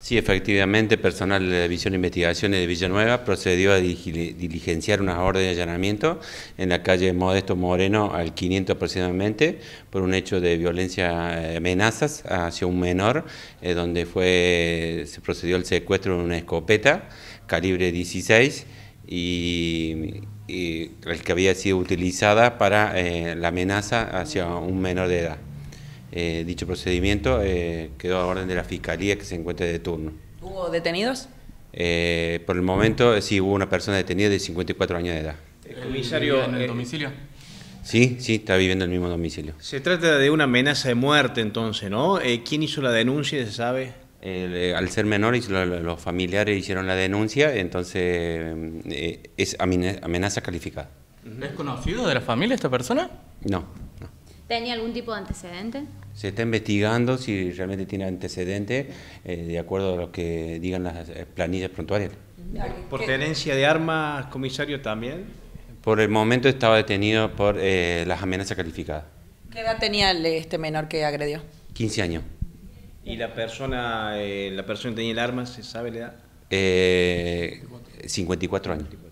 Sí, efectivamente, personal de la División de Investigaciones de Villanueva procedió a diligenciar una orden de allanamiento en la calle Modesto Moreno al 500 aproximadamente por un hecho de violencia, eh, amenazas hacia un menor, eh, donde fue, se procedió al secuestro de una escopeta calibre 16 y, el que había sido utilizada para eh, la amenaza hacia un menor de edad. Eh, dicho procedimiento eh, quedó a orden de la fiscalía que se encuentre de turno. ¿Hubo detenidos? Eh, por el momento sí hubo una persona detenida de 54 años de edad. ¿El comisario en el domicilio? Sí, sí, está viviendo en el mismo domicilio. Se trata de una amenaza de muerte entonces, ¿no? ¿Quién hizo la denuncia, se sabe? al ser menor, los familiares hicieron la denuncia, entonces es amenaza calificada. ¿Es conocido de la familia esta persona? No. ¿Tenía algún tipo de antecedente? Se está investigando si realmente tiene antecedente, eh, de acuerdo a lo que digan las eh, planillas prontuarias. ¿Por tenencia de armas, comisario, también? Por el momento estaba detenido por eh, las amenazas calificadas. ¿Qué edad tenía este menor que agredió? 15 años. ¿Y la persona, la persona que tenía el arma, se sabe la edad? 54 años.